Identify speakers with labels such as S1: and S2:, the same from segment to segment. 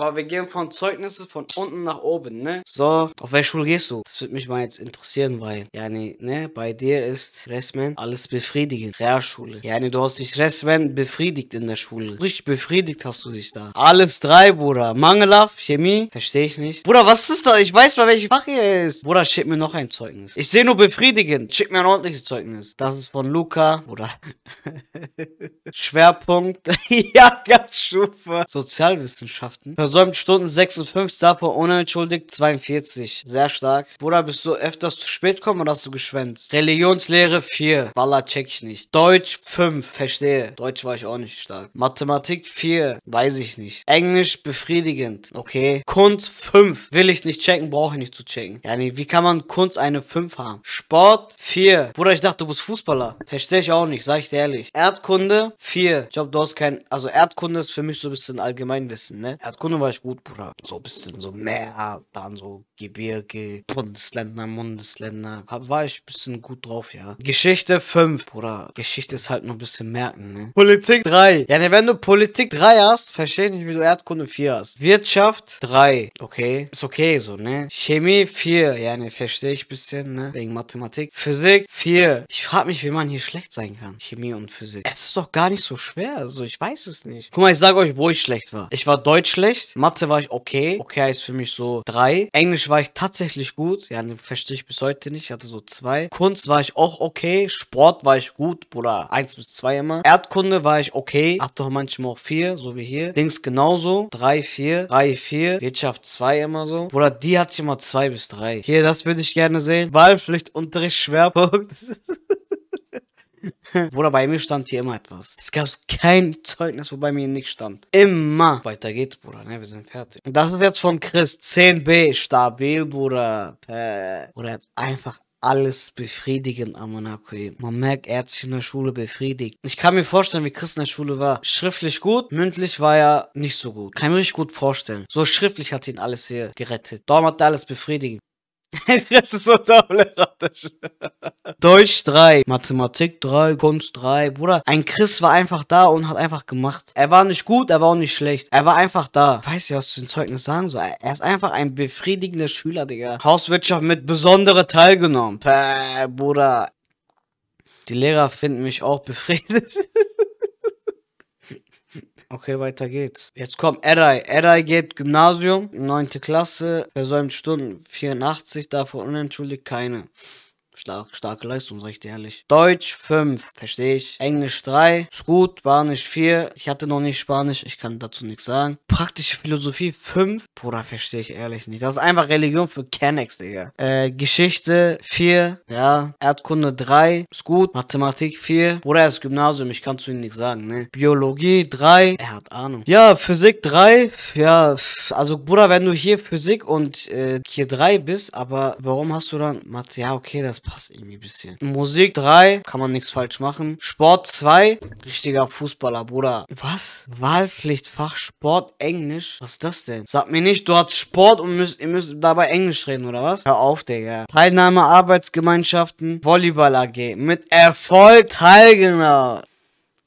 S1: Aber wir gehen von Zeugnissen von unten nach oben, ne? So, auf welche Schule gehst du? Das würde mich mal jetzt interessieren, weil, ja, nee, ne? Bei dir ist Restman alles befriedigend. Realschule. Ja, nee, du hast dich Restman befriedigt in der Schule. Richtig befriedigt hast du dich da. Alles drei, Bruder. Mangelhaft, Chemie, verstehe ich nicht. Bruder, was ist da? Ich weiß mal, welche Fach hier ist. Bruder, schick mir noch ein Zeugnis. Ich sehe nur befriedigend. Schick mir ein ordentliches Zeugnis. Das ist von Luca, Bruder. Schwerpunkt. ja, ganz Stufe. Sozialwissenschaften. Person Versäumt Stunden 56, davor unentschuldigt 42. Sehr stark. Bruder, bist du öfters zu spät kommen oder hast du geschwänzt? Religionslehre 4. Baller check ich nicht. Deutsch 5. Verstehe. Deutsch war ich auch nicht stark. Mathematik 4. Weiß ich nicht. Englisch befriedigend. Okay. Kunst 5. Will ich nicht checken, brauche ich nicht zu checken. Ja, nee, wie kann man Kunst eine 5 haben? Sport 4. Bruder, ich dachte, du bist Fußballer. Verstehe ich auch nicht, sag ich dir ehrlich. Erdkunde 4. Ich glaube, du hast kein. Also Erdkunde ist für mich so ein bisschen Allgemeinwissen, ne? Erdkunde war ich gut, Bruder. So ein bisschen so mehr, dann so Gebirge, Bundesländer, Bundesländer. War ich ein bisschen gut drauf, ja. Geschichte 5, Bruder. Geschichte ist halt nur ein bisschen merken, ne? Politik 3. Ja, ne, wenn du Politik 3 hast, verstehe ich nicht, wie du Erdkunde 4 hast. Wirtschaft 3, okay. Ist okay so, ne? Chemie 4, ja, ne, verstehe ich ein bisschen, ne? Wegen Mathematik. Physik 4. Ich frage mich, wie man hier schlecht sein kann. Chemie und Physik. Es ist doch gar nicht so schwer, also ich weiß es nicht. Guck mal, ich sage euch, wo ich schlecht war. Ich war Deutsch schlecht, Mathe war ich okay. Okay heißt für mich so drei. Englisch war ich tatsächlich gut. Ja, den verstehe ich bis heute nicht. Ich hatte so zwei. Kunst war ich auch okay. Sport war ich gut. Bruder, Eins bis zwei immer. Erdkunde war ich okay. Ach doch, manchmal auch vier, so wie hier. Dings genauso. Drei, vier. Drei, vier. Wirtschaft zwei immer so. Bruder, die hatte ich immer zwei bis drei. Hier, das würde ich gerne sehen. Wahlpflichtunterricht Schwerpunkt. Bruder, bei mir stand hier immer etwas. Es gab kein Zeugnis, wo bei mir nichts stand. Immer. Weiter geht's, Bruder, ne? Wir sind fertig. Und das ist jetzt von Chris 10b. Stabil, Bruder. Äh, Bruder hat einfach alles befriedigend am Monaco. Man merkt, er hat sich in der Schule befriedigt. Ich kann mir vorstellen, wie Chris in der Schule war. Schriftlich gut, mündlich war er nicht so gut. Kann ich mir richtig gut vorstellen. So schriftlich hat ihn alles hier gerettet. Darum hat er alles befriedigend. das ist so toleratisch. Deutsch 3, Mathematik 3, Kunst 3, Bruder. Ein Chris war einfach da und hat einfach gemacht. Er war nicht gut, er war auch nicht schlecht. Er war einfach da. Ich weiß nicht, was du den Zeugnis sagen soll. Er ist einfach ein befriedigender Schüler, Digga. Hauswirtschaft mit besonderer teilgenommen. Päh, Bruder. Die Lehrer finden mich auch befriedigt. Okay, weiter geht's. Jetzt kommt Eray. Eray geht Gymnasium, 9. Klasse, versäumt Stunden 84, dafür unentschuldigt keine. Stark, starke Leistung, sag ich dir ehrlich. Deutsch 5, verstehe ich. Englisch 3, ist gut. Spanisch 4, ich hatte noch nicht Spanisch, ich kann dazu nichts sagen. Praktische Philosophie 5, Bruder, verstehe ich ehrlich nicht. Das ist einfach Religion für Kennex, Digga. Äh, Geschichte 4, ja. Erdkunde 3, ist gut. Mathematik 4, Bruder, er ist Gymnasium, ich kann zu ihm nichts sagen, ne. Biologie 3, er hat Ahnung. Ja, Physik 3, ja, also Bruder, wenn du hier Physik und äh, hier 3 bist, aber warum hast du dann Mathe? Ja, okay, das passt passt irgendwie ein bisschen. Musik 3, kann man nichts falsch machen. Sport 2, richtiger Fußballer, Bruder. Was? Wahlpflichtfach Sport Englisch? Was ist das denn? Sag mir nicht, du hast Sport und müsst, ihr müsst dabei Englisch reden, oder was? Hör auf, Digga. Teilnahme Arbeitsgemeinschaften, Volleyball AG. Mit Erfolg teilgenommen.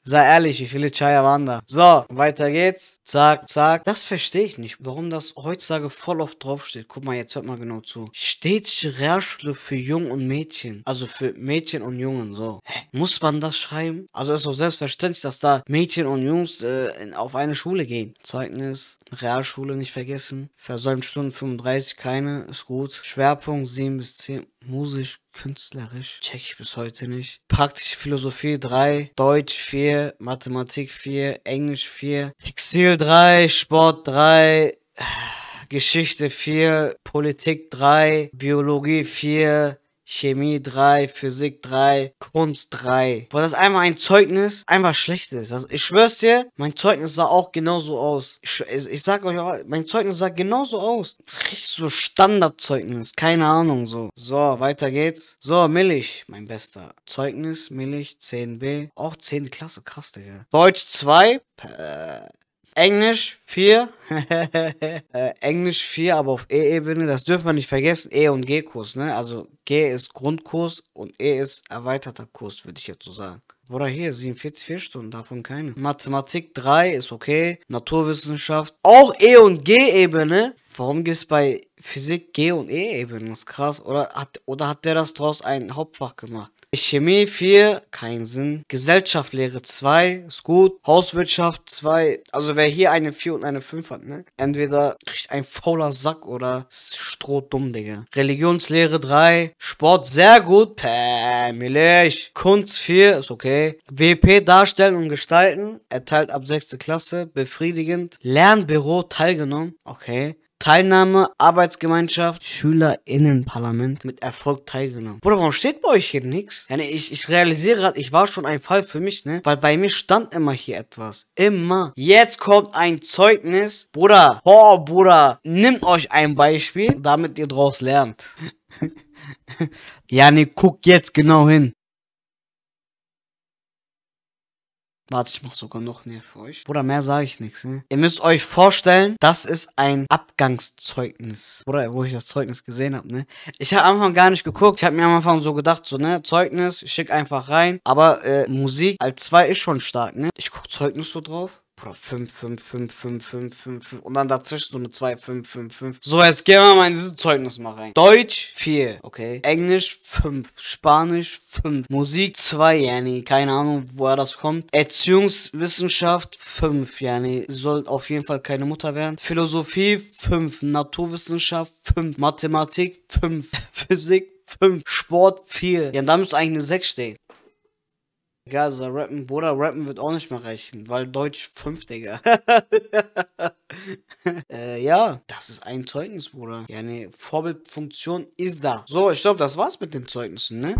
S1: Sei ehrlich, wie viele Chaya waren da? So, weiter geht's. Zack, zack. Das verstehe ich nicht, warum das heutzutage voll oft draufsteht. Guck mal, jetzt hört mal genau zu. Steht Rehrschle für Jung und Mädchen. Also für Mädchen und Jungen, so. Hä? Muss man das schreiben? Also ist doch selbstverständlich, dass da Mädchen und Jungs äh, in, auf eine Schule gehen. Zeugnis, Realschule nicht vergessen. Versäumt Stunden 35, keine, ist gut. Schwerpunkt 7 bis 10, musisch, künstlerisch, check ich bis heute nicht. Praktische Philosophie 3, Deutsch 4, Mathematik 4, Englisch 4, Textil 3, Sport 3. Geschichte 4, Politik 3, Biologie 4, Chemie 3, Physik 3, Kunst 3. Boah, das ist einmal ein Zeugnis, einfach schlechtes. Das, ich schwör's dir, mein Zeugnis sah auch genauso aus. Ich, ich, sag euch auch, mein Zeugnis sah genauso aus. Richtig so Standardzeugnis, keine Ahnung so. So, weiter geht's. So, Millig, mein Bester. Zeugnis, Millig, 10b. Auch 10. Klasse, krass, Digga. Deutsch 2, äh, Englisch 4. äh, Englisch 4, aber auf E-Ebene. Das dürfen wir nicht vergessen. E- und G-Kurs, ne? Also G ist Grundkurs und E ist erweiterter Kurs, würde ich jetzt so sagen. Oder hier, 47 4 Stunden, davon keine. Mathematik 3 ist okay. Naturwissenschaft. Auch E- und G-Ebene. Warum gibt es bei Physik G- und E-Ebene? Das ist krass. Oder hat, oder hat der das draus ein Hauptfach gemacht? Chemie 4, keinen Sinn. Gesellschaftslehre 2, ist gut. Hauswirtschaft 2, also wer hier eine 4 und eine 5 hat, ne? Entweder kriegt ein fauler Sack oder ist strohdumm, Digga. Religionslehre 3, Sport sehr gut, Pemmelig. Kunst 4, ist okay. WP darstellen und gestalten, erteilt ab 6. Klasse, befriedigend. Lernbüro teilgenommen, okay. Teilnahme, Arbeitsgemeinschaft, SchülerInnenparlament mit Erfolg teilgenommen. Bruder, warum steht bei euch hier nichts? Ja, ne, ich, ich realisiere gerade, ich war schon ein Fall für mich, ne? Weil bei mir stand immer hier etwas. Immer. Jetzt kommt ein Zeugnis. Bruder, oh, Bruder, nimm euch ein Beispiel, damit ihr draus lernt. ja, ne, guck jetzt genau hin. Warte, ich mach sogar noch näher für euch. Bruder, mehr sage ich nichts, ne? Ihr müsst euch vorstellen, das ist ein Abgangszeugnis. Bruder, wo ich das Zeugnis gesehen habe, ne? Ich habe am Anfang gar nicht geguckt. Ich habe mir am Anfang so gedacht, so, ne? Zeugnis, ich schick einfach rein. Aber äh, Musik als zwei ist schon stark, ne? Ich guck Zeugnis so drauf. Bro, 5, 5, 5, 5, 5, 5, 5. Und dann dazwischen so eine 2, 5, 5, 5. So, jetzt gehen wir mal in dieses Zeugnis mal rein. Deutsch 4, okay. Englisch 5. Spanisch 5. Musik 2, yani. Keine Ahnung, woher das kommt. Erziehungswissenschaft 5, yani. Soll auf jeden Fall keine Mutter werden. Philosophie 5. Naturwissenschaft 5. Mathematik 5. Physik 5. Sport 4. Ja, da müsste eigentlich eine 6 stehen. Egal, so rappen, Bruder, rappen wird auch nicht mehr reichen, weil Deutsch 5, Digga. äh, ja, das ist ein Zeugnis, Bruder. Ja, eine Vorbildfunktion ist da. So, ich glaube, das war's mit den Zeugnissen, ne?